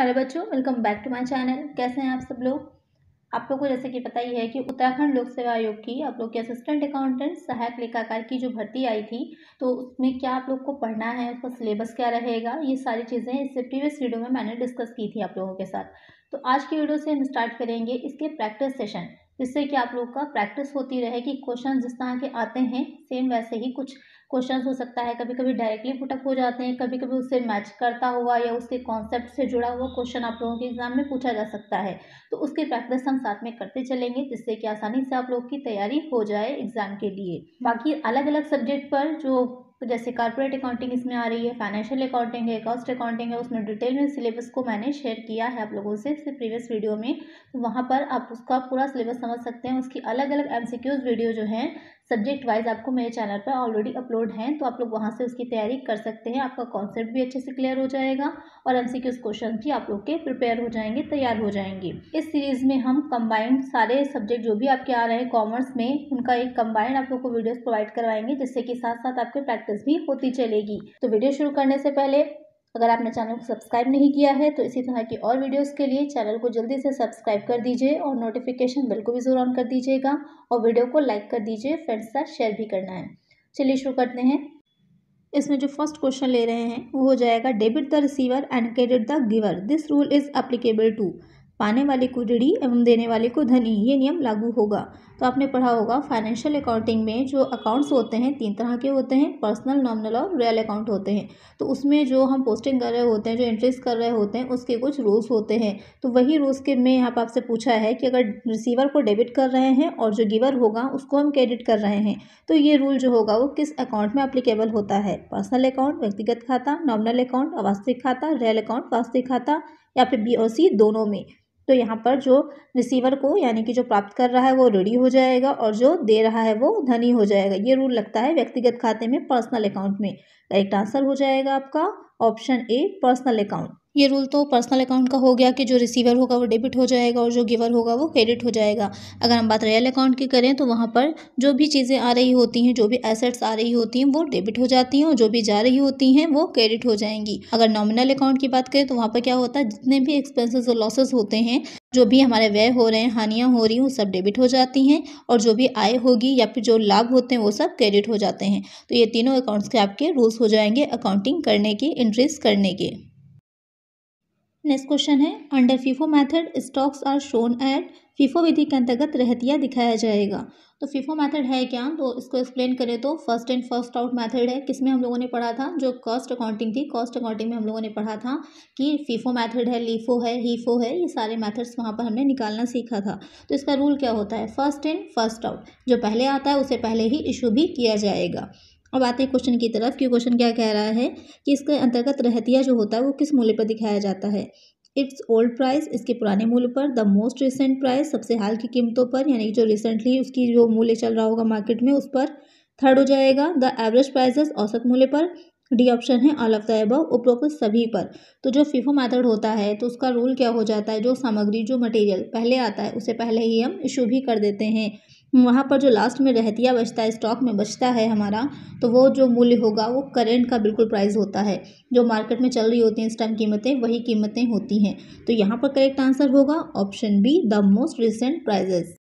Hello बच्चों welcome back to my channel कैसे हैं आप सब लोग आप लोगों को जैसे कि पता ही है कि उत्तराखंड लोक सेवा आयोग की आप लोग के असिस्टेंट अकाउंटेंट सहायक लेखाकार की जो भर्ती आई थी तो उसमें क्या आप लोग को पढ़ना है उसका सिलेबस क्या रहेगा ये सारी चीज़ें इससे प्रीवियस वीडियो में मैंने डिस्कस की थी आप लोगों के साथ तो आज की वीडियो से हम स्टार्ट करेंगे इसके प्रैक्टिस सेशन जिससे कि आप लोग का प्रैक्टिस होती रहे कि क्वेश्चन जिस तरह के आते हैं सेम वैसे ही कुछ क्वेश्चन हो सकता है कभी कभी डायरेक्टली पुटअप हो जाते हैं कभी कभी उससे मैच करता हुआ या उसके कॉन्सेप्ट से जुड़ा हुआ क्वेश्चन आप लोगों के एग्जाम में पूछा जा सकता है तो उसकी प्रैक्टिस हम साथ में करते चलेंगे जिससे कि आसानी से आप लोग की तैयारी हो जाए एग्जाम के लिए हम्म। बाकी अलग अलग सब्जेक्ट पर जो जैसे कॉर्पोरेट अकाउंटिंग इसमें आ रही है फाइनेंशियल अकाउंटिंग है कॉस्ट अकाउंटिंग है उसमें डिटेल में सिलेबस को मैंने शेयर किया है आप लोगों से इससे प्रीवियस वीडियो में तो वहाँ पर आप उसका पूरा सिलेबस समझ सकते हैं उसकी अलग अलग एमसीक्यूज वीडियो जो है सब्जेक्ट वाइज आपको मेरे चैनल पर ऑलरेडी अपलोड हैं तो आप लोग वहाँ से उसकी तैयारी कर सकते हैं आपका कॉन्सेप्ट भी अच्छे से क्लियर हो जाएगा और एम सी क्वेश्चन भी आप लोग के प्रिपेयर हो जाएंगे तैयार हो जाएंगे इस सीरीज़ में हम कंबाइंड सारे सब्जेक्ट जो भी आपके आ रहे हैं कॉमर्स में उनका एक कंबाइंड आप लोग को वीडियोज़ प्रोवाइड करवाएंगे जिससे कि साथ साथ आपकी प्रैक्टिस भी होती चलेगी तो वीडियो शुरू करने से पहले अगर आपने चैनल को सब्सक्राइब नहीं किया है तो इसी तरह की और वीडियोस के लिए चैनल को जल्दी से सब्सक्राइब कर दीजिए और नोटिफिकेशन बिल को भी ज़रूर ऑन कर दीजिएगा और वीडियो को लाइक कर दीजिए फ्रेंड्स साथ शेयर भी करना है चलिए शुरू करते हैं इसमें जो फर्स्ट क्वेश्चन ले रहे हैं वो हो जाएगा debit the receiver and credit the giver this rule is applicable to पाने वाले को ऋणी एवं देने वाले को धनी ये नियम लागू होगा तो आपने पढ़ा होगा फाइनेंशियल अकाउंटिंग में जो अकाउंट्स होते हैं तीन तरह के होते हैं पर्सनल नॉमिनल और रियल अकाउंट होते हैं तो उसमें जो हम पोस्टिंग कर रहे होते हैं जो इंट्रेस्ट कर रहे होते हैं उसके कुछ रूल्स होते हैं तो वही रूल्स के में यहाँ पर आपसे पूछा है कि अगर रिसीवर को डेबिट कर रहे हैं और जो गिवर होगा उसको हम क्रेडिट कर रहे हैं तो ये रूल जो होगा वो किस अकाउंट में अप्लीकेबल होता है पर्सनल अकाउंट व्यक्तिगत खाता नॉमिनल अकाउंट अवास्तविक खाता रियल अकाउंट वास्तविक खाता या फिर बी और सी दोनों में तो यहाँ पर जो रिसीवर को यानी कि जो प्राप्त कर रहा है वो रेडी हो जाएगा और जो दे रहा है वो धनी हो जाएगा ये रूल लगता है व्यक्तिगत खाते में पर्सनल अकाउंट में करेक्ट आंसर हो जाएगा आपका ऑप्शन ए पर्सनल अकाउंट ये रूल तो पर्सनल अकाउंट का हो गया कि जो रिसीवर होगा वो डेबिट हो जाएगा और जो गिवर होगा वो क्रेडिट हो जाएगा अगर हम बात रियल अकाउंट की करें तो वहाँ पर जो भी चीज़ें आ रही होती हैं जो भी एसेट्स आ रही होती हैं वो डेबिट हो जाती हैं और जो भी जा रही होती हैं वो क्रेडिट हो जाएंगी अगर नॉमिनल अकाउंट की बात करें तो वहाँ पर क्या होता है जितने भी एक्सपेंसेस और लॉसेस होते हैं जो भी हमारे व्यय हो रहे हैं हानियाँ हो रही हैं वो सब डेबिट हो जाती हैं और जो भी आय होगी या फिर जो लाभ होते हैं वो सब क्रेडिट हो जाते हैं तो ये तीनों अकाउंट्स के आपके रूल्स हो जाएंगे अकाउंटिंग करने के इंट्रेस्ट करने के नेक्स्ट क्वेश्चन है under FIFO method stocks are shown at FIFO विधि के अंतर्गत रहतिया दिखाया जाएगा तो फीफो मेथड है क्या तो इसको एक्सप्लेन करें तो first and first out method है किसमें हम लोगों ने पढ़ा था जो कॉस्ट अकाउंटिंग थी कॉस्ट अकाउंटिंग में हम लोगों ने पढ़ा था कि फीफो मेथड है लीफो है हीफो है ये सारे मेथड्स वहाँ पर हमने निकालना सीखा था तो इसका रूल क्या होता है फर्स्ट एंड फर्स्ट आउट जो पहले आता है उसे पहले ही इशू भी किया जाएगा अब आते हैं क्वेश्चन की तरफ कि क्वेश्चन क्या कह रहा है कि इसके अंतर्गत रहतिया जो होता है वो किस मूल्य पर दिखाया जाता है इट्स ओल्ड प्राइस इसके पुराने मूल्य पर द मोस्ट रिसेंट प्राइस सबसे हाल की कीमतों पर यानी जो रिसेंटली उसकी जो मूल्य चल रहा होगा मार्केट में उस पर थर्ड हो जाएगा द एवरेज प्राइजेस औसत मूल्य पर डी ऑप्शन है ऑल ऑफ द एबव उपरोक्त सभी पर तो जो फिफो मैथड होता है तो उसका रूल क्या हो जाता है जो सामग्री जो मटेरियल पहले आता है उसे पहले ही हम इशू भी कर देते हैं वहाँ पर जो लास्ट में रहतिया बचता है स्टॉक में बचता है हमारा तो वो जो मूल्य होगा वो करेंट का बिल्कुल प्राइस होता है जो मार्केट में चल रही होती हैं इस टाइम कीमतें वही कीमतें होती हैं तो यहाँ पर करेक्ट आंसर होगा option B the most recent prices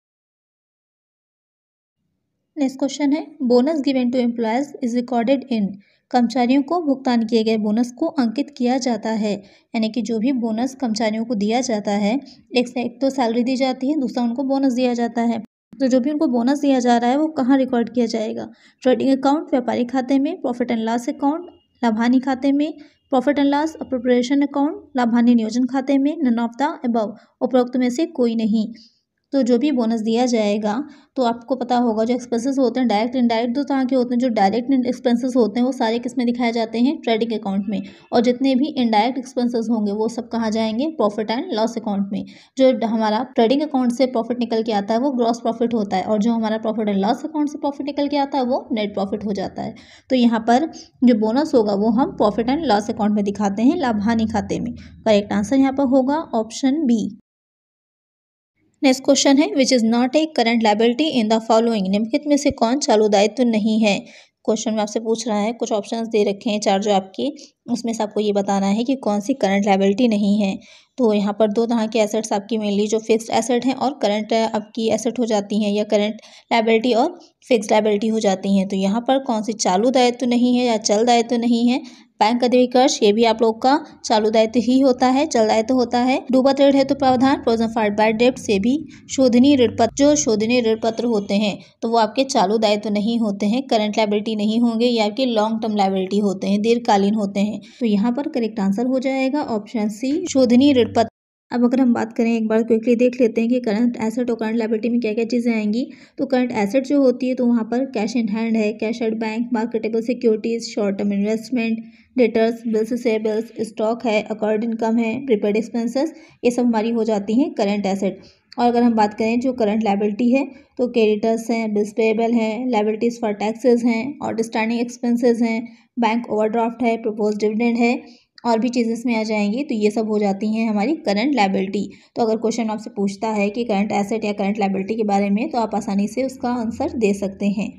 next question है bonus given to employees is recorded in कर्मचारियों को भुगतान किए गए बोनस को अंकित किया जाता है यानी कि जो भी बोनस कर्मचारियों को दिया जाता है एक से एक तो सैलरी दी जाती है दूसरा उनको बोनस दिया जाता है तो जो भी उनको बोनस दिया जा रहा है वो कहाँ रिकॉर्ड किया जाएगा ट्रेडिंग अकाउंट व्यापारी खाते में प्रॉफिट एंड लॉस अकाउंट लाभानी खाते में profit and loss appropriation account लाभानी नियोजन खाते में नन ऑफ द अबव उपरोक्त में से कोई नहीं तो जो भी बोनस दिया जाएगा तो आपको पता होगा जो एक्सपेंसेस होते हैं डायरेक्ट इनडायरेक्ट दो तरह के होते हैं जो डायरेक्ट एक्सपेंसेस होते हैं वो सारे किस में दिखाए जाते हैं ट्रेडिंग अकाउंट में और जितने भी इनडायरेक्ट एक्सपेंसेस होंगे वो सब कहाँ जाएंगे प्रॉफिट एंड लॉस अकाउंट में जो हमारा ट्रेडिंग अकाउंट से प्रॉफिट निकल के आता है वो ग्रॉस प्रॉफिट होता है और जो हमारा प्रॉफिट एंड लॉस अकाउंट से प्रॉफिट निकल के आता है वो नेट प्रॉफिट हो जाता है तो यहाँ पर जो बोनस होगा वो हम प्रॉफिट एंड लॉस अकाउंट में दिखाते हैं लाभ हानि खाते में करेक्ट आंसर यहाँ पर होगा ऑप्शन बी नेक्स्ट क्वेश्चन है which is not a current liability in the following निम्नलिखित में से कौन चालू दायित्व तो नहीं है क्वेश्चन में आपसे पूछ रहा है कुछ ऑप्शंस दे रखे हैं चार जो आपके उसमें से आपको ये बताना है कि कौन सी करंट लाइबिलिटी नहीं है तो यहाँ पर दो तरह के एसेट्स आपकी मेनली जो फिक्स एसेट हैं और करंट आपकी एसेट हो जाती हैं या करंट लाइबिलिटी और फिक्स लाइबिलिटी हो जाती हैं तो यहाँ पर कौन सी चालू दायित्व तो नहीं है या चल दायित्व तो नहीं है बैंक अधिकर्ष ये भी आप लोग का चालू दायित्व ही होता है चल दायित्व होता है डूबा ऋण हेतु प्रावधान प्रोजन फाइड बाय डेप्ट से भी शोधनीय ऋण पत्र जो शोधनीय ऋण पत्र होते हैं तो वो आपके चालू दायित्व नहीं होते हैं करंट लाइबिलिटी नहीं होंगे या आपके लॉन्ग टर्म लाइबिलिटी होते हैं दीर्घकालीन होते हैं तो यहाँ पर करेक्ट आंसर हो जाएगा ऑप्शन सी शोधनीय ऋण पत्र अब अगर हम बात करें एक बार क्विकली देख लेते हैं कि करंट एसेट और करंट लाइबिलिटी में क्या क्या चीज़ें आएंगी तो करंट एसेट जो होती है तो वहाँ पर कैश इन हैंड है cash at bank marketable securities short term investment debtors bills receivables stock है अकॉर्ड इनकम है प्रीपेड एक्सपेंसेस ये सब हमारी हो जाती हैं करंट एसेट और अगर हम बात करें जो करंट लाइबिलिटी है तो क्रेडिटर्स हैं बिल्स पेबल हैं लाइबिलिटीज़ फॉर टैक्सेस हैं आउटस्टैंडिंग एक्सपेंसेस हैं बैंक ओवरड्राफ्ट है प्रपोज डिविडेंड है और भी चीज़ें इसमें आ जाएंगी तो ये सब हो जाती हैं हमारी करंट लाइबिलिटी तो अगर क्वेश्चन आपसे पूछता है कि करंट एसेट या करंट लाइबिलिटी के बारे में तो आप आसानी से उसका आंसर दे सकते हैं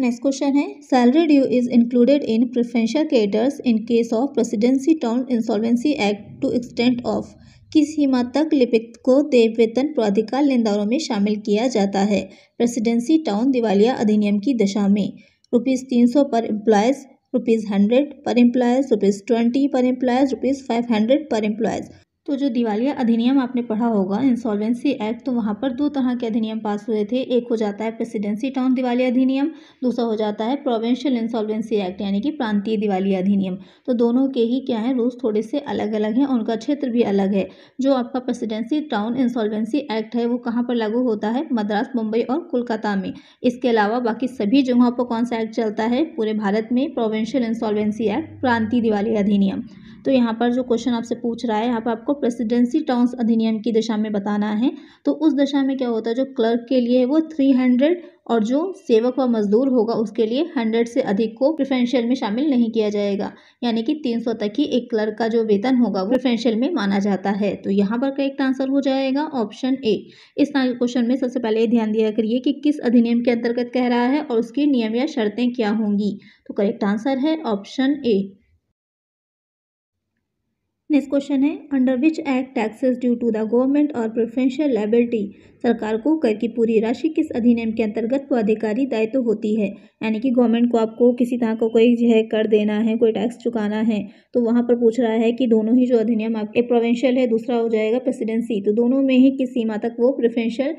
नेक्स्ट क्वेश्चन है salary due is included in preferential cadres in case of presidency town insolvency act to extent of किस सीमा तक लिपिक को देव वेतन प्राधिकार लेनदारों में शामिल किया जाता है प्रेसिडेंसी टाउन दिवालिया अधिनियम की दशा में रुपीज़ तीन सौ per employees rupees hundred per employees rupees twenty per employees rupees five hundred per employees तो जो दिवालिया अधिनियम आपने पढ़ा होगा इंसॉल्वेंसी एक्ट तो वहाँ पर दो तरह के अधिनियम पास हुए थे एक हो जाता है प्रेसिडेंसी टाउन दिवालिया अधिनियम दूसरा हो जाता है प्रोविंशियल इंसॉल्वेंसी एक्ट यानी कि प्रांतीय दिवालिया अधिनियम तो दोनों के ही क्या है रूल्स थोड़े से अलग अलग हैं उनका क्षेत्र भी अलग है जो आपका प्रेसिडेंसी टाउन इंसॉल्वेंसी एक्ट है वो कहाँ पर लागू होता है मद्रास मुंबई और कोलकाता में इसके अलावा बाकी सभी जगहों पर कौन सा एक्ट चलता है पूरे भारत में प्रोविंशियल इंसॉल्वेंसी एक्ट प्रांतीय दिवालिया अधिनियम तो यहाँ पर जो क्वेश्चन आपसे पूछ रहा है यहाँ पर आपको प्रेसिडेंसी टाउन्स अधिनियम की दशा में बताना है तो उस दशा में क्या होता है जो क्लर्क के लिए है वो थ्री हंड्रेड और जो सेवक व मजदूर होगा उसके लिए हंड्रेड से अधिक को प्रिफेंशियल में शामिल नहीं किया जाएगा यानी कि तीन सौ तक ही एक क्लर्क का जो वेतन होगा वो प्रिफेंशियल में माना जाता है तो यहाँ पर करेक्ट आंसर हो जाएगा ऑप्शन ए इस क्वेश्चन में सबसे पहले ध्यान दिया करिए कि किस अधिनियम के अंतर्गत कह रहा है और उसके नियम या शर्तें क्या होंगी तो करेक्ट आंसर है ऑप्शन ए नेक्स्ट क्वेश्चन है under which act taxes due to the government और प्रोफेंशियल लाइबिलिटी सरकार को कर की पूरी राशि किस अधिनियम के अंतर्गत वो अधिकारी दायित्व तो होती है यानी कि गवर्नमेंट को आपको किसी तरह का को कोई जो है कर देना है कोई टैक्स चुकाना है तो वहाँ पर पूछ रहा है कि दोनों ही जो अधिनियम आपके प्रोवेंशियल है दूसरा हो जाएगा प्रेसिडेंसी तो दोनों में ही किस सीमा तक वो प्रोफेंशियल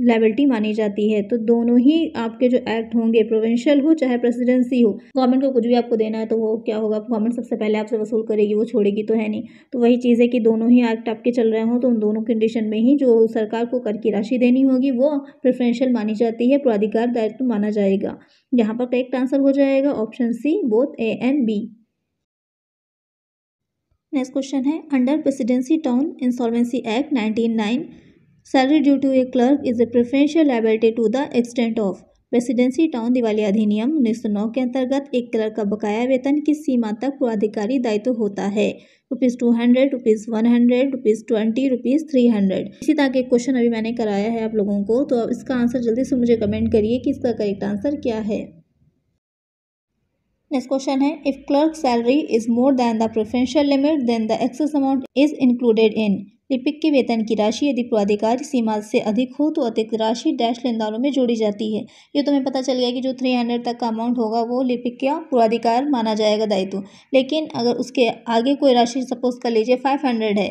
लाइबिलिटी मानी जाती है तो दोनों ही आपके जो एक्ट होंगे प्रोविंशियल हो चाहे प्रेसिडेंसी हो गवर्नमेंट को कुछ भी आपको देना है तो वो क्या होगा गवर्नमेंट सबसे पहले आपसे वसूल करेगी वो छोड़ेगी तो है नहीं तो वही चीज़ है कि दोनों ही एक्ट आपके चल रहे हों तो उन दोनों कंडीशन में ही जो सरकार को कर की राशि देनी होगी वो प्रेफरेंशियल मानी जाती है प्राधिकार दायित्व माना जाएगा यहाँ पर करेक्ट आंसर हो जाएगा option C both A and B next question है under presidency town insolvency act nineteen nine salary due to a clerk is a preferential liability to the extent of residency town दिवाली अधिनियम उन्नीस सौ नौ के अंतर्गत एक क्लर्क का बकाया वेतन किस सीमा तक पूराधिकारी दायित्व होता है rupees two hundred rupees one hundred rupees twenty rupees three hundred इसी तरह के क्वेश्चन अभी मैंने कराया है आप लोगों को तो अब इसका आंसर जल्दी से मुझे कमेंट करिए कि इसका करेक्ट आंसर क्या है नेक्स्ट क्वेश्चन है if clerk salary is more than the preferential limit then the excess amount is included in लिपिक के वेतन की राशि यदि प्राधिकारी सीमा से अधिक हो तो अतिरिक्त राशि डैश लेनदारों में जोड़ी जाती है ये तुम्हें पता चल गया कि जो थ्री हंड्रेड तक का अमाउंट होगा वो लिपिक का पुराधिकार माना जाएगा दायित्व लेकिन अगर उसके आगे कोई राशि सपोज कर लीजिए फाइव हंड्रेड है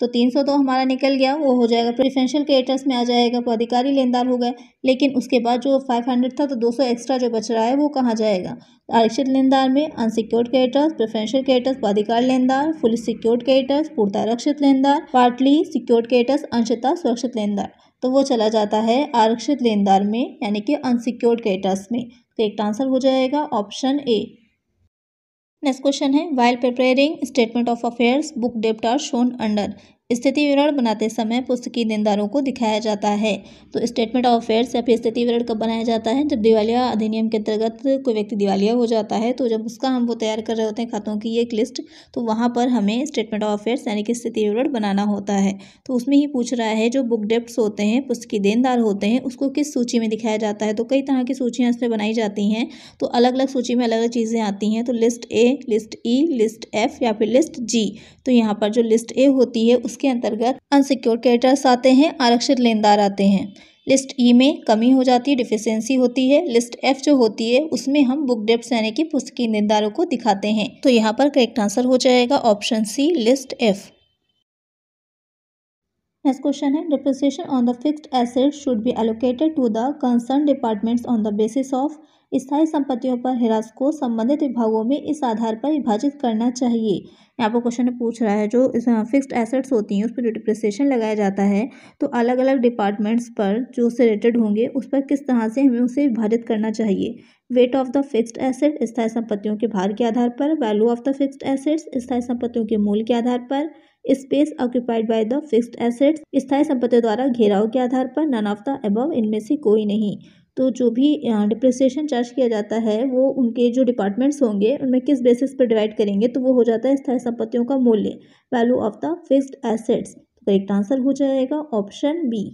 तो तीन सौ तो हमारा निकल गया वो हो जाएगा प्रिफेंशियल क्रिएटर्स में आ जाएगा तो अधिकारी लेनदार हो गए लेकिन उसके बाद जो फाइव हंड्रेड था तो दो सौ एक्स्ट्रा जो बच रहा है वो कहाँ जाएगा आरक्षित लेनदार में अनसिक्योर्ड क्रिएटर्स प्रिफेंशियल क्रिएटर्स अधिकारी लेनदार फुल सिक्योर्ड क्रिएटर्स पूर्ता रक्षित लेनदार पार्टली सिक्योर्ड क्रिएटर्स अंशता सुरक्षित लेनदार तो वो चला जाता है आरक्षित लेनदार में यानी कि अनसिक्योर्ड क्रिएटर्स में तो एक आंसर हो जाएगा ऑप्शन ए नेक्स्ट क्वेश्चन है while preparing statement of affairs book डेप्ट आर शोन अंडर स्थिति विवरण बनाते समय पुस्तकीय देनदारों को दिखाया जाता है तो स्टेटमेंट ऑफ अफेयर्स या फिर स्थिति विवरण कब बनाया जाता है जब दिवालिया अधिनियम के अंतर्गत कोई व्यक्ति दिवालिया हो जाता है तो जब उसका हम वो तैयार कर रहे होते हैं खातों की एक लिस्ट तो वहाँ पर हमें स्टेटमेंट ऑफ अफेयर्स यानी कि स्थिति विवरण बनाना होता है तो उसमें ही पूछ रहा है जो बुक डेप्ट्स होते हैं पुस्तकी देनदार होते हैं उसको किस सूची में दिखाया जाता है तो कई तरह की सूचियाँ इसमें बनाई जाती हैं तो अलग अलग सूची में अलग अलग चीज़ें आती हैं तो list A list E list F या फिर लिस्ट जी तो यहाँ पर जो लिस्ट ए होती है उसके के अंतर्गत अनसिक्योर क्रेडिटर्स आते हैं आरक्षित लेनदार आते हैं लिस्ट ई e में कमी हो जाती है डिफिशेंसी होती है लिस्ट एफ जो होती है उसमें हम बुक डेप्स यानी कि पुस्तकीय लेनदारों को दिखाते हैं तो यहाँ पर करेक्ट आंसर हो जाएगा option C list F next question है depreciation on the fixed asset should be allocated to the concern departments on the basis of स्थायी संपत्तियों पर हिरास को संबंधित विभागों में इस आधार पर विभाजित करना चाहिए यहाँ पर क्वेश्चन पूछ रहा है जो फिक्स्ड एसेट्स होती हैं उस पर जो डिप्रिसिएशन लगाया जाता है तो अलग अलग डिपार्टमेंट्स पर जो उससे रिलेटेड होंगे उस पर किस तरह से हमें उसे विभाजित करना चाहिए weight of the fixed asset स्थायी संपत्तियों के भार के आधार पर value of the fixed assets स्थायी संपत्तियों के मूल के आधार पर space occupied by the fixed assets स्थायी संपत्तियों द्वारा घेराव के आधार पर नन ऑफ द अबव इनमें से कोई नहीं तो जो भी डिप्रिसिएशन चार्ज किया जाता है वो उनके जो डिपार्टमेंट्स होंगे उनमें किस बेसिस पर डिवाइड करेंगे तो वो हो जाता है स्थायी संपत्तियों का मूल्य value of the fixed assets तो करेक्ट आंसर हो जाएगा ऑप्शन बी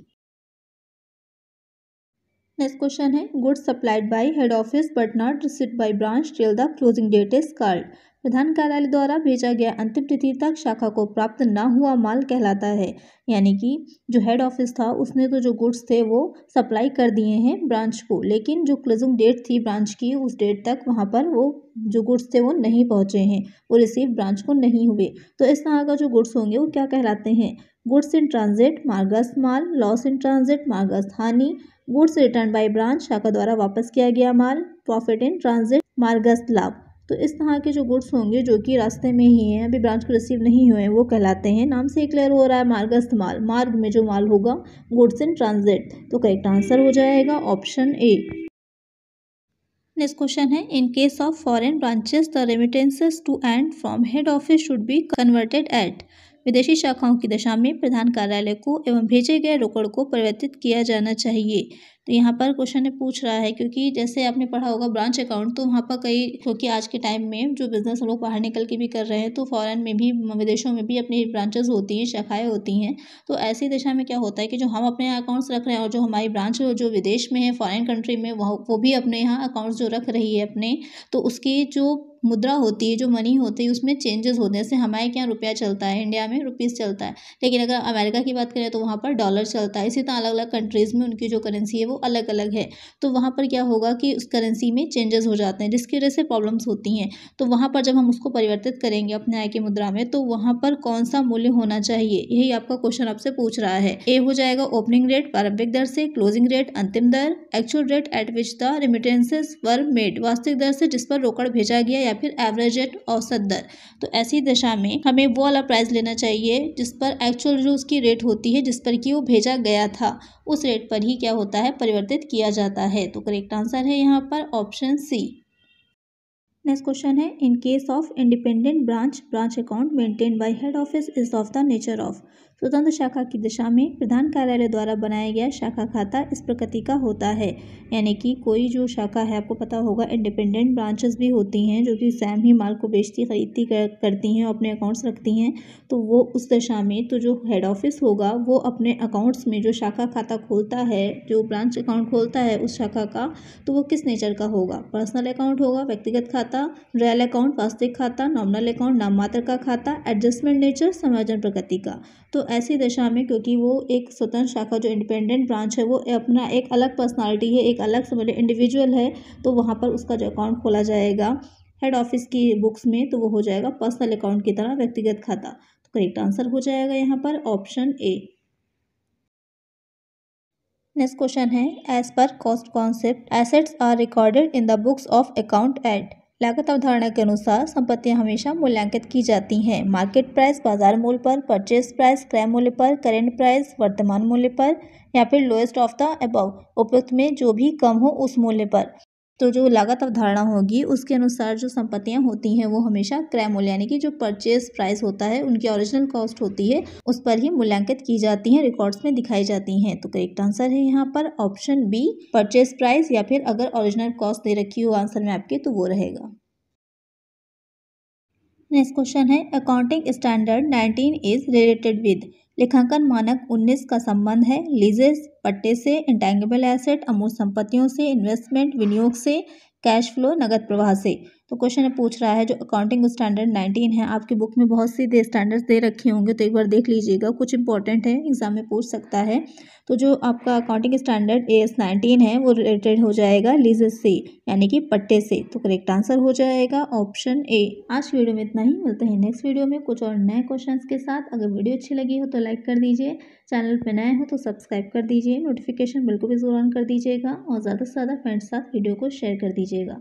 नेक्स्ट क्वेश्चन है goods supplied by head office but not receipt by branch till the closing date is called प्रधान कार्यालय द्वारा भेजा गया अंतिम तिथि तक शाखा को प्राप्त ना हुआ माल कहलाता है यानी कि जो हेड ऑफिस था उसने तो जो गुड्स थे वो सप्लाई कर दिए हैं ब्रांच को लेकिन जो क्लोजिंग डेट थी ब्रांच की उस डेट तक वहाँ पर वो जो गुड्स थे वो नहीं पहुँचे हैं वो रिसीव ब्रांच को नहीं हुए तो इस तरह का जो गुड्स होंगे वो क्या कहलाते हैं गुड्स इन ट्रांजिट मार्गस्थ माल लॉस इन ट्रांजिट मार्गस्थ हानि गुड्स रिटर्न बाय ब्रांच शाखा द्वारा वापस किया गया माल प्रॉफिट इन ट्रांजिट मार्गस्थ लाभ तो इस तरह के जो गुड्स होंगे जो कि रास्ते में ही हैं अभी ब्रांच को रिसीव नहीं हुए हैं वो कहलाते हैं नाम से क्लियर हो रहा है मार्ग इस्तेमाल मार्ग में जो माल होगा गुड्स इन ट्रांजिट तो करेक्ट आंसर हो जाएगा ऑप्शन ए नेक्स्ट क्वेश्चन है in case of foreign branches the remittances to and from head office should be converted at विदेशी शाखाओं की दशा में प्रधान कार्यालय को एवं भेजे गए रोकड़ को परिवर्तित किया जाना चाहिए तो यहाँ पर क्वेश्चन ने पूछ रहा है क्योंकि जैसे आपने पढ़ा होगा ब्रांच अकाउंट तो वहाँ पर कई क्योंकि आज के टाइम में जो बिज़नेस लोग बाहर निकल के भी कर रहे हैं तो फ़ॉरन में भी विदेशों में भी अपनी ब्रांचेज होती हैं शाखाएँ होती हैं तो ऐसी दिशा में क्या होता है कि जो हम अपने अकाउंट्स रख रहे हैं और जो हमारी ब्रांच जो विदेश में है फ़ॉरन कंट्री में वह वो भी अपने यहाँ अकाउंट्स जो रख रही है अपने तो उसकी जो मुद्रा होती है जो मनी होती है उसमें चेंजेस होते हैं जैसे हमारे यहाँ रुपया चलता है इंडिया में रुपीज़ चलता है लेकिन अगर अमेरिका की बात करें तो वहाँ पर डॉलर चलता है इसी तरह अलग अलग कंट्रीज़ में उनकी जो करेंसी है वो अलग अलग है तो वहाँ पर क्या होगा कि उस करेंसी में चेंजेस हो जाते हैं जिसकी वजह से प्रॉब्लम्स होती हैं तो वहाँ पर जब हम उसको परिवर्तित करेंगे अपने आय की मुद्रा में तो वहाँ पर कौन सा मूल्य होना चाहिए यही आपका क्वेश्चन आपसे पूछ रहा है ए हो जाएगा ओपनिंग रेट प्रारंभिक दर से क्लोजिंग रेट अंतिम दर actual rate at which the remittances were made वास्तविक दर से जिस पर रोकड़ भेजा गया या फिर एवरेज रेट औसत दर तो ऐसी दशा में हमें वो वाला प्राइस लेना चाहिए जिस पर एक्चुअल जो उसकी रेट होती है जिस पर कि वो भेजा गया था उस रेट पर ही क्या होता है परिवर्तित किया जाता है तो करेक्ट आंसर है यहाँ पर ऑप्शन सी नेक्स्ट क्वेश्चन है in case of independent branch branch account maintain by head office is of the nature of स्वतंत्र शाखा की दिशा में प्रधान कार्यालय द्वारा बनाया गया शाखा खाता इस प्रकृति का होता है यानी कि कोई जो शाखा है आपको पता होगा इंडिपेंडेंट ब्रांचेस भी होती हैं जो कि स्वयं ही माल को बेचती खरीदती कर, करती हैं अपने अकाउंट्स रखती हैं तो वो उस दशा में तो जो हेड ऑफिस होगा वो अपने अकाउंट्स में जो शाखा खाता खोलता है जो ब्रांच अकाउंट खोलता है उस शाखा का तो वो किस नेचर का होगा पर्सनल अकाउंट होगा व्यक्तिगत खाता रियल अकाउंट वास्तविक खाता नॉमिनल अकाउंट नाममात्र का खाता एडजस्टमेंट नेचर समाजन प्रकृति का तो ऐसी दशा में क्योंकि वो एक स्वतंत्र शाखा जो इंडिपेंडेंट ब्रांच है वो अपना एक अलग पर्सनालिटी है एक अलग समझ इंडिविजुअल है तो वहाँ पर उसका जो अकाउंट खोला जाएगा हेड ऑफिस की बुक्स में तो वो हो जाएगा पर्सनल अकाउंट की तरह व्यक्तिगत खाता तो करेक्ट आंसर हो जाएगा यहाँ पर ऑप्शन ए नेक्स्ट क्वेश्चन है as per cost concept assets are recorded in the books of account at लागत अवधारणा के अनुसार संपत्तियां हमेशा मूल्यांकित की जाती हैं मार्केट प्राइस बाजार मूल्य पर परचेस प्राइस क्रय मूल्य पर करेंट प्राइस वर्तमान मूल्य पर या फिर लोएस्ट ऑफ द अबव उपयुक्त में जो भी कम हो उस मूल्य पर तो जो लागत अवधारणा होगी उसके अनुसार जो संपत्तियाँ होती हैं वो हमेशा क्रय मूल्य यानी कि जो परचेज प्राइस होता है उनकी ओरिजिनल कॉस्ट होती है उस पर ही मूल्यांकित की जाती हैं रिकॉर्ड्स में दिखाई जाती हैं तो करेक्ट आंसर है यहाँ पर ऑप्शन बी परचेज प्राइस या फिर अगर ओरिजिनल कॉस्ट दे रखी हो आंसर में आपके तो वो रहेगा नेक्स्ट क्वेश्चन है accounting standard 19 is related with लेखांकन मानक 19 का संबंध है लीजेस पट्टे से इंटैंगेबल एसेट अमूर्त संपत्तियों से इन्वेस्टमेंट विनियोग से कैश फ्लो नगद प्रवाह से तो क्वेश्चन पूछ रहा है जो अकाउंटिंग स्टैंडर्ड नाइनटीन है आपकी बुक में बहुत सी दे स्टैंडर्ड्स दे रखे होंगे तो एक बार देख लीजिएगा कुछ इंपॉर्टेंट है एग्जाम में पूछ सकता है तो जो आपका accounting standard A S nineteen है वो रिलेटेड हो जाएगा लीज से यानी कि पट्टे से तो करेक्ट आंसर हो जाएगा ऑप्शन ए आज वीडियो में इतना ही मिलते हैं नेक्स्ट वीडियो में कुछ और नए क्वेश्चन के साथ अगर वीडियो अच्छी लगी हो तो लाइक कर दीजिए चैनल पर नए हो तो सब्सक्राइब कर दीजिए नोटिफिकेशन बिल्कुल भी जरूर ऑन कर दीजिएगा और ज़्यादा से ज़्यादा फ्रेंड्स साथ वीडियो को शेयर कर दीजिएगा